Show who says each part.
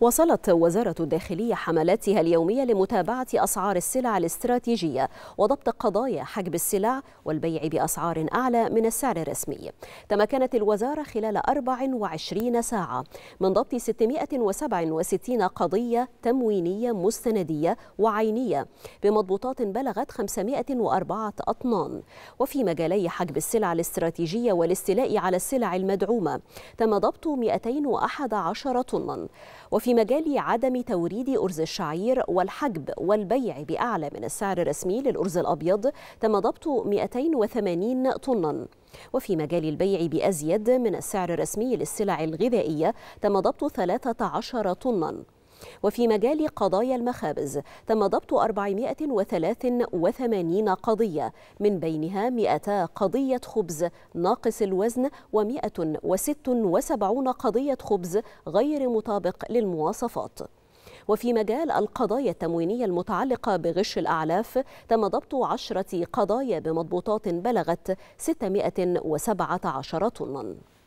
Speaker 1: وصلت وزارة الداخلية حملاتها اليومية لمتابعة أسعار السلع الاستراتيجية وضبط قضايا حجب السلع والبيع بأسعار أعلى من السعر الرسمي تمكنت الوزارة خلال 24 ساعة من ضبط 667 قضية تموينية مستندية وعينية بمضبوطات بلغت 504 أطنان وفي مجالي حجب السلع الاستراتيجية والاستيلاء على السلع المدعومة تم ضبط 211 طنا وفي في مجال عدم توريد أرز الشعير والحجب والبيع بأعلى من السعر الرسمي للأرز الأبيض تم ضبط 280 طناً وفي مجال البيع بأزيد من السعر الرسمي للسلع الغذائية تم ضبط 13 طناً وفي مجال قضايا المخابز تم ضبط 483 قضية من بينها 200 قضية خبز ناقص الوزن و176 قضية خبز غير مطابق للمواصفات وفي مجال القضايا التموينية المتعلقة بغش الأعلاف تم ضبط عشرة قضايا بمضبوطات بلغت 617 طناً